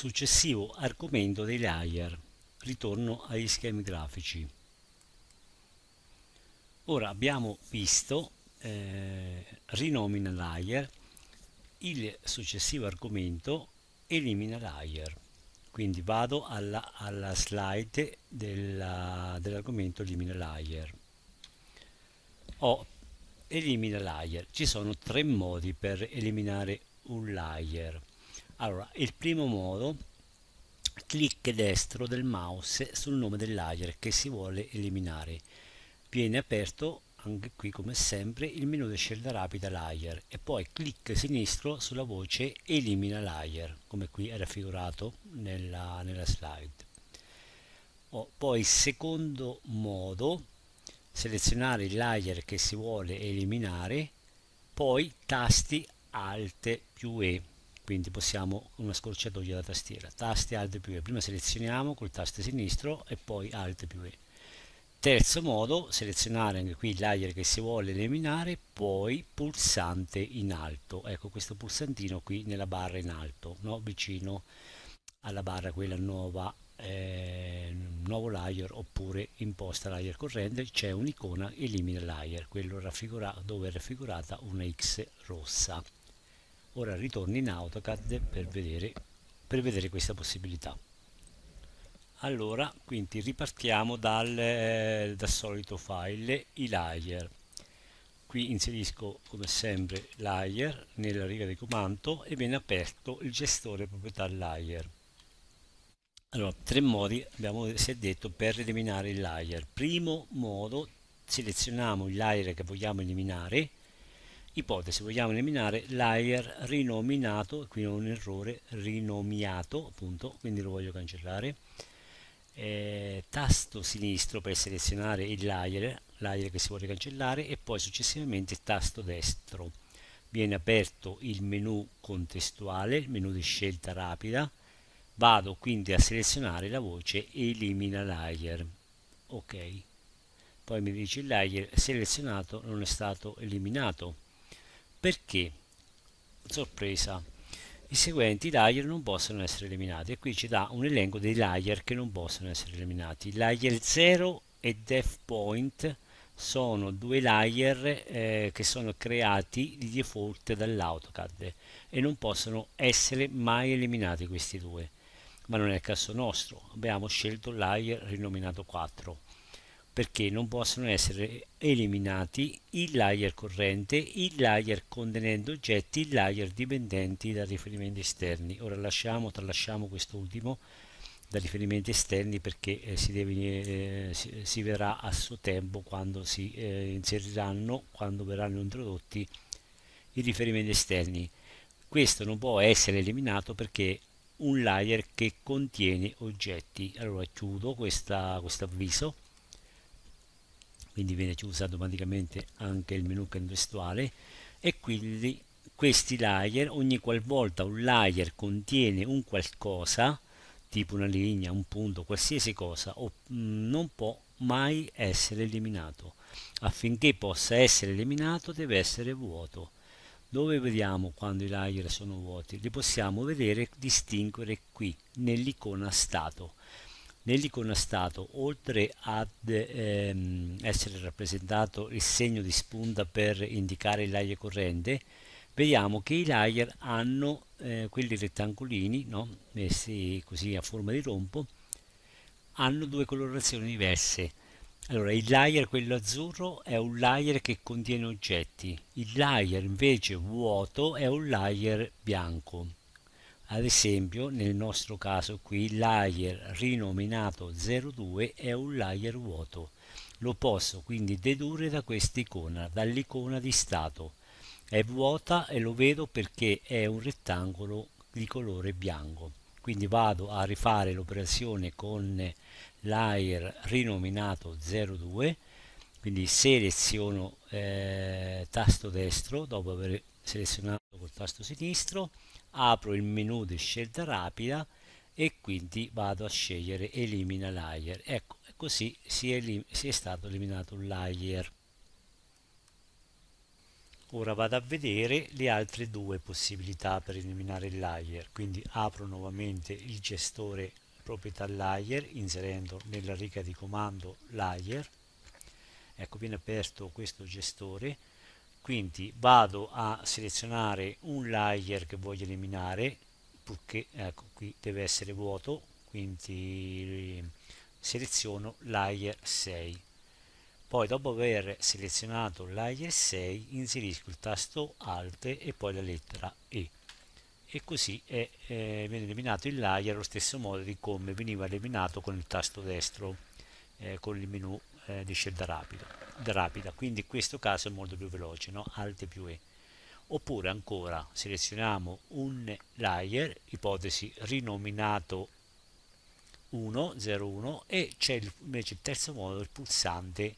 successivo argomento dei layer. Ritorno agli schemi grafici. Ora abbiamo visto eh, rinomina layer, il successivo argomento elimina layer. Quindi vado alla, alla slide dell'argomento dell elimina layer. Ho elimina layer. Ci sono tre modi per eliminare un layer allora, il primo modo, clic destro del mouse sul nome del layer che si vuole eliminare. Viene aperto anche qui come sempre il menu di scelta rapida layer e poi clic sinistro sulla voce elimina layer come qui è raffigurato nella, nella slide oh, poi secondo modo selezionare il layer che si vuole eliminare poi tasti alt più E quindi possiamo con una scorciatoia da tastiera taste alt più E prima selezioniamo col tasto sinistro e poi alt più E terzo modo selezionare anche qui il layer che si vuole eliminare poi pulsante in alto ecco questo pulsantino qui nella barra in alto no? vicino alla barra quella nuova eh, nuovo layer oppure imposta layer corrente c'è un'icona elimina layer quello raffigura dove è raffigurata una X rossa ora ritorno in AutoCAD per vedere, per vedere questa possibilità allora quindi ripartiamo dal, eh, dal solito file i layer qui inserisco come sempre layer nella riga di comando e viene aperto il gestore proprietà layer allora tre modi abbiamo si è detto per eliminare il layer primo modo selezioniamo il layer che vogliamo eliminare ipotesi vogliamo eliminare layer rinominato qui ho un errore rinomiato appunto quindi lo voglio cancellare eh, tasto sinistro per selezionare il layer layer che si vuole cancellare e poi successivamente tasto destro viene aperto il menu contestuale il menu di scelta rapida vado quindi a selezionare la voce elimina layer ok poi mi dice il layer selezionato non è stato eliminato perché sorpresa i seguenti layer non possono essere eliminati e qui ci dà un elenco dei layer che non possono essere eliminati layer 0 e def point sono due layer eh, che sono creati di default dall'AutoCAD e non possono essere mai eliminati questi due ma non è il caso nostro abbiamo scelto layer rinominato 4 perché non possono essere eliminati il layer corrente, il layer contenente oggetti, il layer dipendenti da riferimenti esterni. Ora lasciamo, tralasciamo quest'ultimo da riferimenti esterni perché eh, si, deve, eh, si, si, verrà a suo tempo quando si eh, inseriranno, quando verranno introdotti i riferimenti esterni. Questo non può essere eliminato perché un layer che contiene oggetti. Allora chiudo questo avviso quindi viene chiuso automaticamente anche il menu contestuale e quindi questi layer ogni qualvolta un layer contiene un qualcosa tipo una linea, un punto, qualsiasi cosa mm, non può mai essere eliminato affinché possa essere eliminato deve essere vuoto dove vediamo quando i layer sono vuoti? li possiamo vedere distinguere qui nell'icona stato Nell'icona stato, oltre ad ehm, essere rappresentato il segno di spunta per indicare il layer corrente, vediamo che i layer hanno eh, quelli rettangolini, no? messi così a forma di rompo, hanno due colorazioni diverse. Allora, il layer, quello azzurro, è un layer che contiene oggetti, il layer invece vuoto è un layer bianco. Ad esempio nel nostro caso qui layer rinominato 02 è un layer vuoto. Lo posso quindi dedurre da quest'icona, dall'icona di stato. È vuota e lo vedo perché è un rettangolo di colore bianco. Quindi vado a rifare l'operazione con layer rinominato 02 quindi seleziono eh, tasto destro dopo aver selezionato col tasto sinistro apro il menu di scelta rapida e quindi vado a scegliere elimina layer ecco così si è, si è stato eliminato un layer ora vado a vedere le altre due possibilità per eliminare il layer quindi apro nuovamente il gestore proprietà layer inserendo nella riga di comando layer ecco viene aperto questo gestore quindi vado a selezionare un layer che voglio eliminare purché ecco qui deve essere vuoto quindi seleziono layer 6 poi dopo aver selezionato layer 6 inserisco il tasto alt e poi la lettera E e così è, eh, viene eliminato il layer allo stesso modo di come veniva eliminato con il tasto destro eh, con il menu eh, di scelta rapida, rapida, quindi in questo caso è molto più veloce, no? Alt più E. Oppure ancora selezioniamo un layer, ipotesi rinominato 101 e c'è invece il terzo modo, il pulsante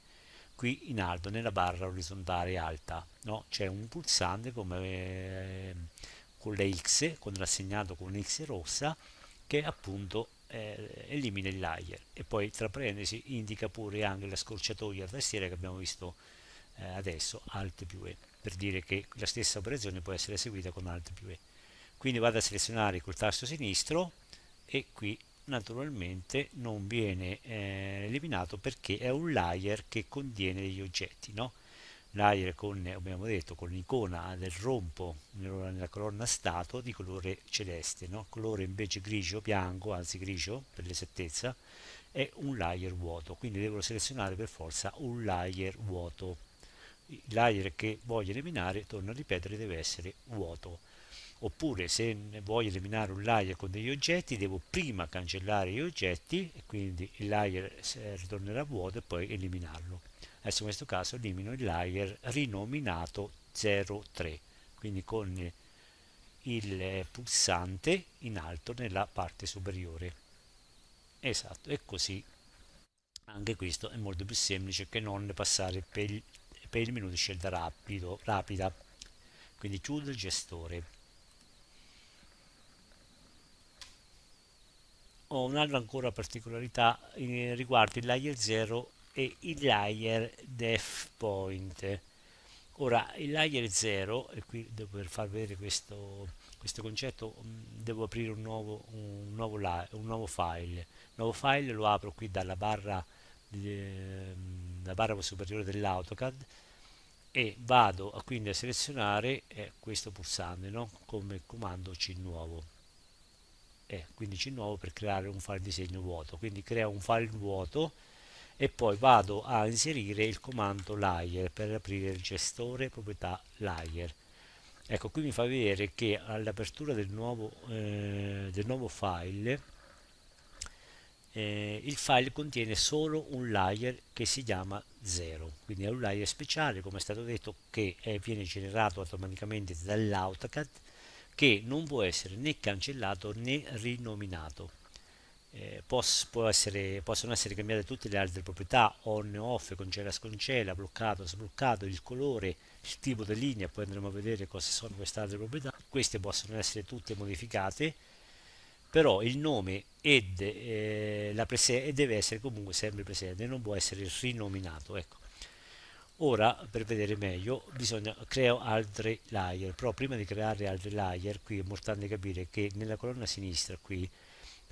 qui in alto nella barra orizzontale alta no? c'è un pulsante come, eh, con le X con l'assegnato con X rossa che appunto eh, elimina il layer e poi tra parentesi indica pure anche la scorciatoia tastiera che abbiamo visto eh, adesso alt più e per dire che la stessa operazione può essere eseguita con alt più e quindi vado a selezionare col tasto sinistro e qui naturalmente non viene eh, eliminato perché è un layer che contiene degli oggetti no? l'aire con, abbiamo detto, con l'icona del rompo nella colonna stato di colore celeste, no? colore invece grigio, bianco, anzi grigio per l'esattezza, è un layer vuoto, quindi devo selezionare per forza un layer vuoto. Il layer che voglio eliminare, torno a ripetere, deve essere vuoto. Oppure se voglio eliminare un layer con degli oggetti, devo prima cancellare gli oggetti e quindi il layer ritornerà vuoto e poi eliminarlo adesso in questo caso elimino il layer rinominato 03 quindi con il pulsante in alto nella parte superiore esatto e così anche questo è molto più semplice che non passare per il, per il menu di scelta rapido, rapida quindi chiudo il gestore ho un'altra ancora particolarità eh, riguardo il layer 0 e il layer def point ora il layer 0 e qui per far vedere questo, questo concetto mm, devo aprire un nuovo, un nuovo, la, un nuovo file il nuovo file lo apro qui dalla barra, eh, barra superiore dell'autocad e vado a, quindi a selezionare eh, questo pulsante no? come comando c nuovo eh, quindi c nuovo per creare un file di segno vuoto quindi crea un file vuoto e poi vado a inserire il comando layer per aprire il gestore proprietà layer ecco qui mi fa vedere che all'apertura del, eh, del, nuovo file eh, il file contiene solo un layer che si chiama 0 quindi è un layer speciale come è stato detto che è, viene generato automaticamente dall'AutoCAD che non può essere né cancellato né rinominato eh, poss essere, possono essere cambiate tutte le altre proprietà on off, congela scongela, bloccato sbloccato, il colore, il tipo di linea, poi andremo a vedere cosa sono queste altre proprietà, queste possono essere tutte modificate, però il nome ed, eh, la deve essere comunque sempre presente, non può essere rinominato. Ecco. Ora, per vedere meglio, bisogna creare altri layer, però prima di creare altri layer, qui è importante capire che nella colonna sinistra qui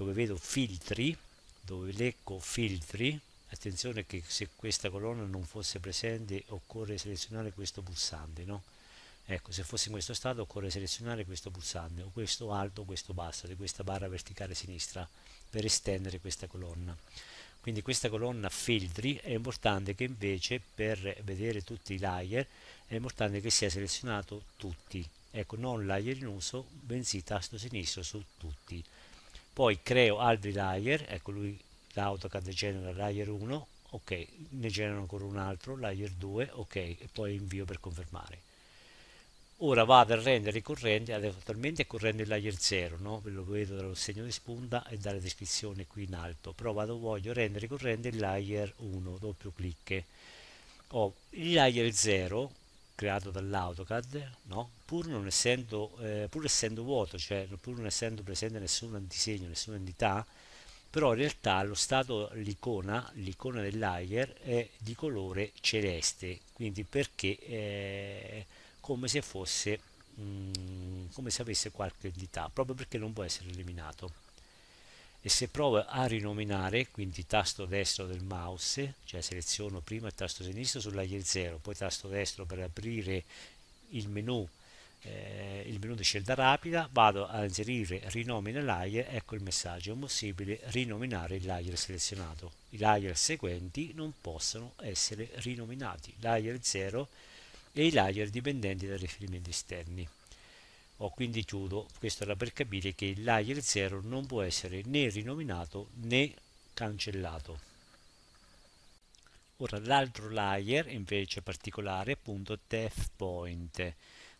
dove vedo filtri dove leggo filtri attenzione che se questa colonna non fosse presente occorre selezionare questo pulsante no? ecco se fosse in questo stato occorre selezionare questo pulsante o questo alto o questo basso di questa barra verticale sinistra per estendere questa colonna quindi questa colonna filtri è importante che invece per vedere tutti i layer è importante che sia selezionato tutti ecco non layer in uso bensì tasto sinistro su tutti poi creo altri layer, ecco lui l'AutoCAD genera layer 1, ok, ne genero ancora un altro, layer 2, ok, e poi invio per confermare. Ora vado a rendere i correnti, attualmente è corrente il layer 0, no? ve lo vedo dallo segno di spunta e dalla descrizione qui in alto, però vado, voglio rendere corrente il layer 1, doppio clic. Ho il layer 0 creato dall'AutoCAD, no? pur, essendo, eh, pur, essendo, vuoto, cioè pur non essendo presente nessun disegno, nessuna entità, però in realtà lo stato l'icona, l'icona dell'Aier è di colore celeste, quindi perché eh, come se fosse, mh, mm, come se avesse qualche entità, proprio perché non può essere eliminato e se provo a rinominare, quindi tasto destro del mouse, cioè seleziono prima il tasto sinistro sulla Y 0, poi tasto destro per aprire il menu, eh, il menu di scelta rapida, vado a inserire rinomina layer, ecco il messaggio, è possibile rinominare il layer selezionato. I layer seguenti non possono essere rinominati, layer 0 e i layer dipendenti dai riferimenti esterni o quindi chiudo questo era per capire che il layer 0 non può essere né rinominato né cancellato ora l'altro layer invece particolare è appunto def point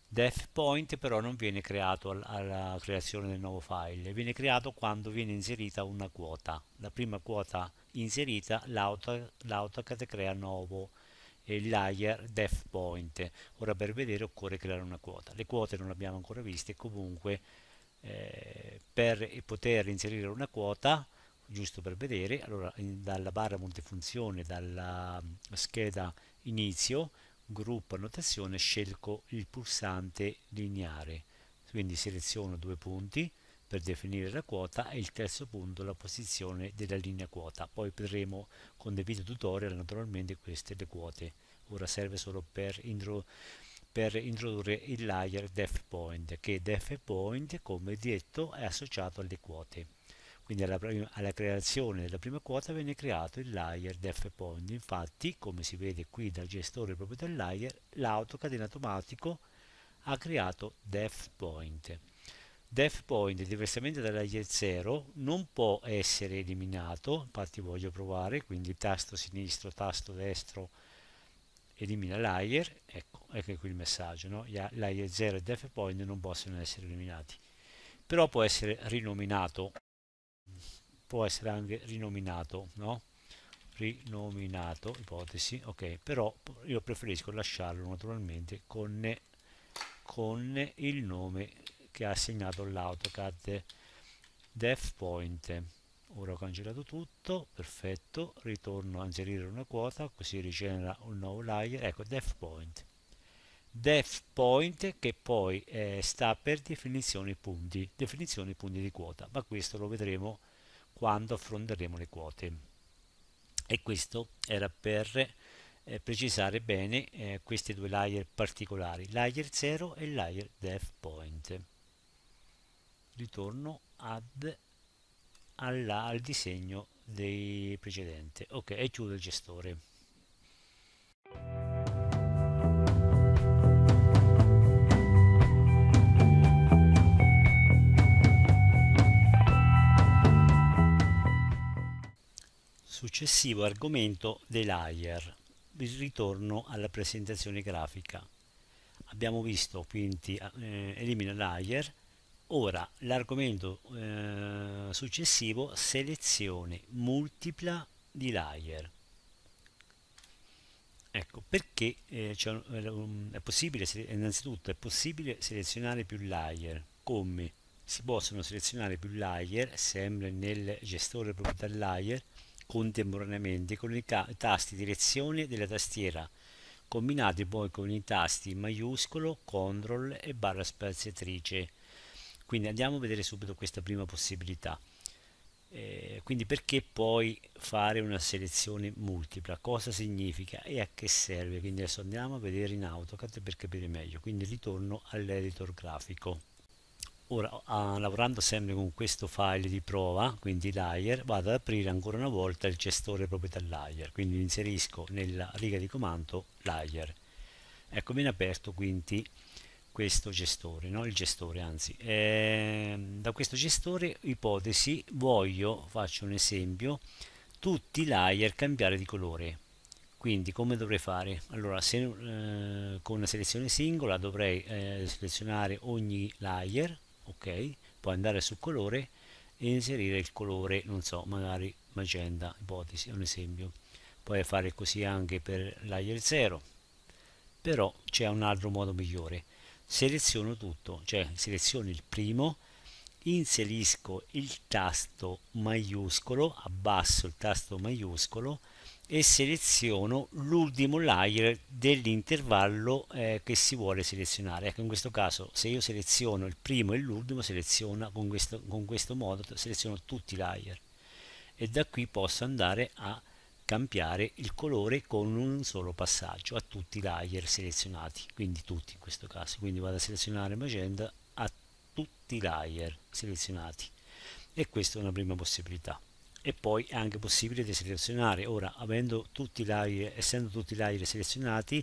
def point però non viene creato alla creazione del nuovo file viene creato quando viene inserita una quota la prima quota inserita l'autocad crea nuovo e il layer def point. Ora per vedere occorre creare una quota. Le quote non le abbiamo ancora viste, comunque eh, per poter inserire una quota, giusto per vedere, allora in, dalla barra multifunzione, dalla mm, scheda inizio, gruppo annotazione, scelgo il pulsante lineare. Quindi seleziono due punti, per definire la quota e il terzo punto la posizione della linea quota. Poi vedremo con dei video tutorial naturalmente queste le quote. Ora serve solo per, intro, per introdurre il layer def point che def point come detto è associato alle quote. Quindi alla, prima, alla creazione della prima quota viene creato il layer def point. Infatti come si vede qui dal gestore proprio del layer l'autocad automatico ha creato def point Point, diversamente dalla Y0, non può essere eliminato, infatti voglio provare, quindi tasto sinistro, tasto destro, elimina layer, ecco, ecco qui il messaggio, no? layer 0 e point non possono essere eliminati, però può essere rinominato, può essere anche rinominato, no? rinominato, ipotesi, ok, però io preferisco lasciarlo naturalmente con, con il nome che ha assegnato l'AutoCAD Point. Ora ho cancellato tutto, perfetto, ritorno a inserire una quota, così rigenera un nuovo layer, ecco DefPoint. Point che poi eh, sta per definizione punti, definizione punti di quota, ma questo lo vedremo quando affronteremo le quote. E questo era per eh, precisare bene eh, questi due layer particolari, layer 0 e layer def point ritorno ad alla, al disegno dei precedente ok e chiudo il gestore successivo argomento dei layer il ritorno alla presentazione grafica abbiamo visto quindi eh, elimina layer Ora l'argomento eh, successivo, selezione multipla di layer. Ecco, perché eh, cioè, è possibile, innanzitutto è possibile selezionare più layer, come si possono selezionare più layer, sempre nel gestore proprietà layer, contemporaneamente con i tasti direzione della tastiera, combinati poi con i tasti maiuscolo, CTRL e barra spaziatrice quindi andiamo a vedere subito questa prima possibilità. Eh, quindi perché poi fare una selezione multipla? Cosa significa e a che serve? Quindi adesso andiamo a vedere in AutoCAD per capire meglio. Quindi ritorno all'editor grafico. Ora, ah, lavorando sempre con questo file di prova, quindi layer, vado ad aprire ancora una volta il gestore proprietà layer. Quindi inserisco nella riga di comando layer. Ecco, viene aperto quindi questo gestore, no? il gestore anzi, eh, da questo gestore ipotesi voglio, faccio un esempio, tutti i layer cambiare di colore, quindi come dovrei fare? Allora se, eh, con una selezione singola dovrei eh, selezionare ogni layer, ok, poi andare su colore e inserire il colore, non so, magari magenta, ipotesi, è un esempio, puoi fare così anche per layer 0, però c'è un altro modo migliore seleziono tutto, cioè seleziono il primo, inserisco il tasto maiuscolo, abbasso il tasto maiuscolo e seleziono l'ultimo layer dell'intervallo eh, che si vuole selezionare. Ecco, in questo caso se io seleziono il primo e l'ultimo, seleziona con questo, con questo modo, seleziono tutti i layer e da qui posso andare a cambiare il colore con un solo passaggio a tutti i layer selezionati quindi tutti in questo caso quindi vado a selezionare magenta a tutti i layer selezionati e questa è una prima possibilità e poi è anche possibile deselezionare ora avendo tutti i layer essendo tutti i layer selezionati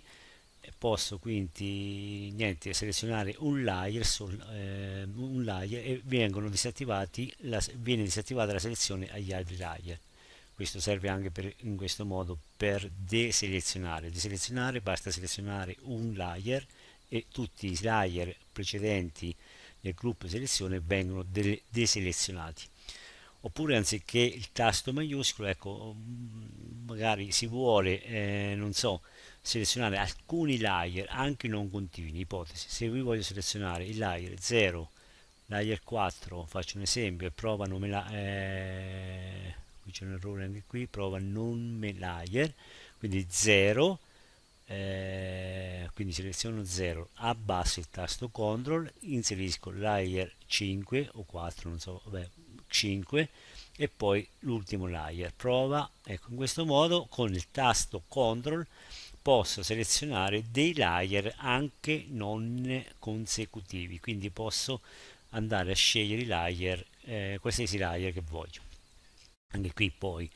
posso quindi niente, selezionare un layer, sul, eh, un layer e vengono disattivati la, viene disattivata la selezione agli altri layer questo serve anche per, in questo modo per deselezionare deselezionare basta selezionare un layer e tutti i layer precedenti nel gruppo selezione vengono deselezionati oppure anziché il tasto maiuscolo ecco mm, magari si vuole eh, non so selezionare alcuni layer anche non continui ipotesi se io voglio selezionare il layer 0 layer 4 faccio un esempio e prova a la eh, qui c'è un errore anche qui prova non layer quindi 0 eh, quindi seleziono 0 abbasso il tasto control inserisco layer 5 o 4 non so vabbè, 5 e poi l'ultimo layer prova ecco in questo modo con il tasto control posso selezionare dei layer anche non consecutivi quindi posso andare a scegliere i layer eh, qualsiasi layer che voglio anche qui poi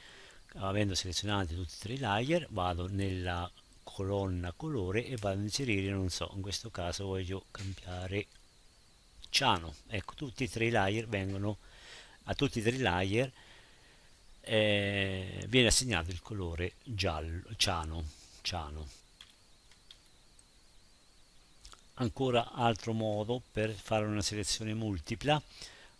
avendo selezionati tutti e tre i layer vado nella colonna colore e vado a inserire non so in questo caso voglio cambiare ciano ecco tutti e tre i layer vengono a tutti e tre i layer eh, viene assegnato il colore giallo ciano ciano ancora altro modo per fare una selezione multipla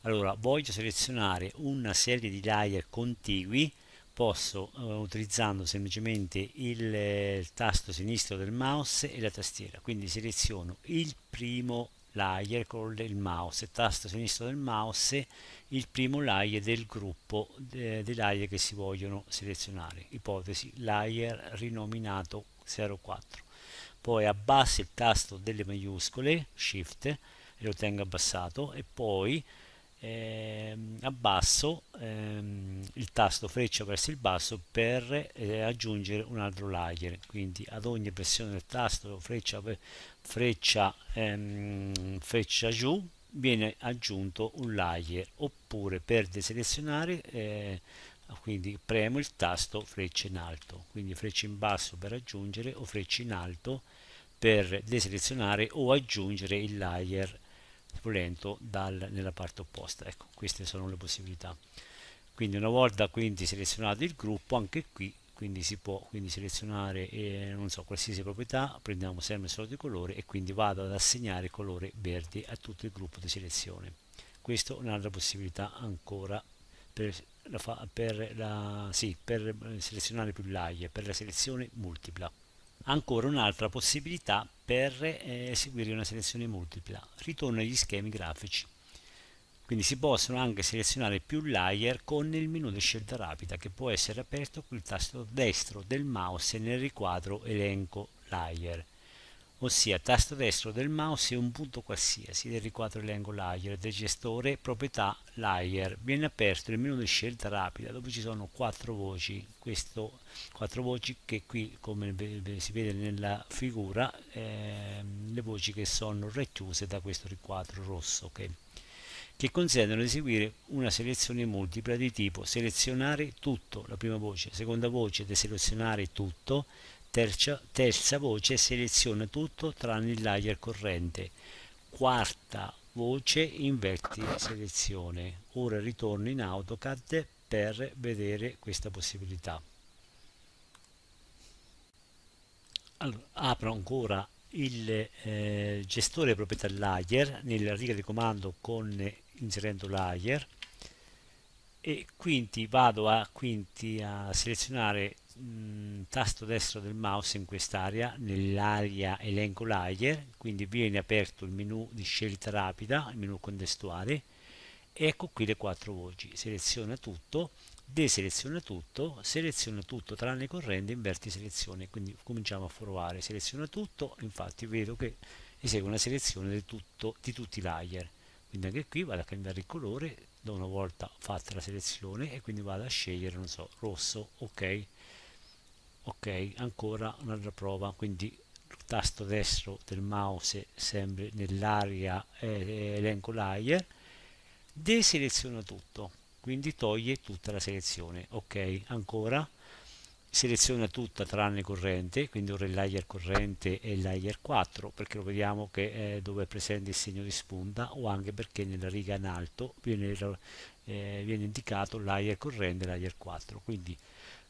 allora voglio selezionare una serie di layer contigui posso eh, utilizzando semplicemente il, eh, il, tasto sinistro del mouse e la tastiera quindi seleziono il primo layer con il mouse tasto sinistro del mouse il primo layer del gruppo eh, dei layer che si vogliono selezionare ipotesi layer rinominato 04 poi abbasso il tasto delle maiuscole shift e lo tengo abbassato e poi ehm, abbasso ehm, il tasto freccia verso il basso per eh, aggiungere un altro layer quindi ad ogni pressione del tasto freccia, eh, freccia, ehm, freccia giù viene aggiunto un layer oppure per deselezionare eh, quindi premo il tasto freccia in alto quindi freccia in basso per aggiungere o freccia in alto per deselezionare o aggiungere il layer volendo dal, nella parte opposta ecco queste sono le possibilità quindi una volta quindi selezionato il gruppo anche qui quindi si può quindi selezionare eh, non so qualsiasi proprietà prendiamo sempre solo di colore e quindi vado ad assegnare colore verde a tutto il gruppo di selezione questa è un'altra possibilità ancora per, la, per, la, sì, per selezionare più layer per la selezione multipla ancora un'altra possibilità per eh, eseguire una selezione multipla ritorno agli schemi grafici quindi si possono anche selezionare più layer con il menu di scelta rapida che può essere aperto con il tasto destro del mouse nel riquadro elenco layer ossia tasto destro del mouse e un punto qualsiasi del riquadro elenco layer del gestore proprietà layer viene aperto il menu di scelta rapida dove ci sono quattro voci questo quattro voci che qui come si vede nella figura eh, le voci che sono racchiuse da questo riquadro rosso che, che consentono di eseguire una selezione multipla di tipo selezionare tutto la prima voce seconda voce deselezionare tutto terza, terza voce seleziona tutto tranne il layer corrente, quarta voce inverti selezione. Ora ritorno in AutoCAD per vedere questa possibilità. Allora, apro ancora il eh, gestore proprietà layer nella riga di comando con inserendo layer e quindi vado a, quindi a selezionare mh, mm, tasto destro del mouse in quest'area, nell'area elenco layer, quindi viene aperto il menu di scelta rapida, il menu contestuale, ecco qui le quattro voci, seleziona tutto, deseleziona tutto, seleziona tutto tranne corrente, inverti selezione, quindi cominciamo a forvare, seleziona tutto, infatti vedo che esegue una selezione di, tutto, di tutti i layer, quindi anche qui vado a cambiare il colore, da una volta fatta la selezione e quindi vado a scegliere, non so, rosso, ok, ok ancora un'altra prova quindi il tasto destro del mouse sempre nell'area eh, elenco layer deseleziona tutto quindi toglie tutta la selezione ok ancora seleziona tutta tranne corrente quindi ora il layer corrente e il layer 4 perché lo vediamo che è dove è presente il segno di spunta o anche perché nella riga in alto viene, eh, viene indicato layer corrente e layer 4 quindi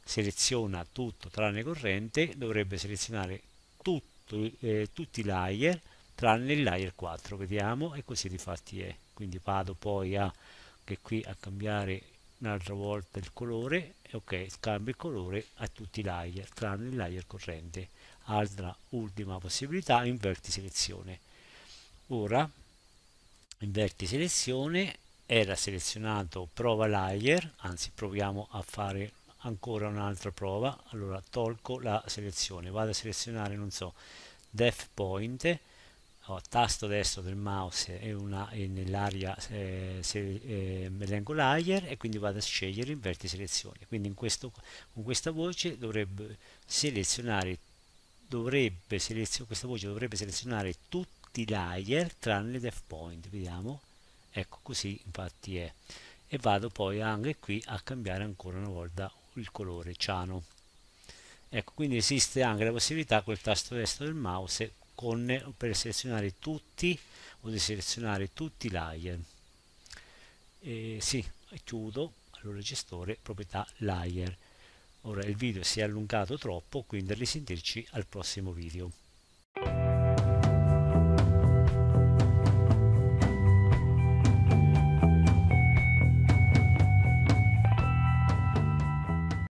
seleziona tutto tranne corrente dovrebbe selezionare tutto, eh, tutti i layer tranne il layer 4 vediamo e così di fatti è quindi vado poi a che qui a cambiare un'altra volta il colore ok cambio il colore a tutti i layer tranne il layer corrente altra ultima possibilità inverti selezione ora inverti selezione era selezionato prova layer anzi proviamo a fare ancora un'altra prova allora tolgo la selezione vado a selezionare non so def point ho oh, tasto destro del mouse e, e nell'area eh, eh, layer e quindi vado a scegliere inverti selezione quindi questo, con questa voce dovrebbe selezionare dovrebbe selezionare questa voce dovrebbe selezionare tutti i layer tranne def point vediamo ecco così infatti è e vado poi anche qui a cambiare ancora una volta il colore ciano ecco quindi esiste anche la possibilità col tasto destro del mouse con, per selezionare tutti o di selezionare tutti i layer e, sì, chiudo allora gestore proprietà layer ora il video si è allungato troppo quindi risentirci al prossimo video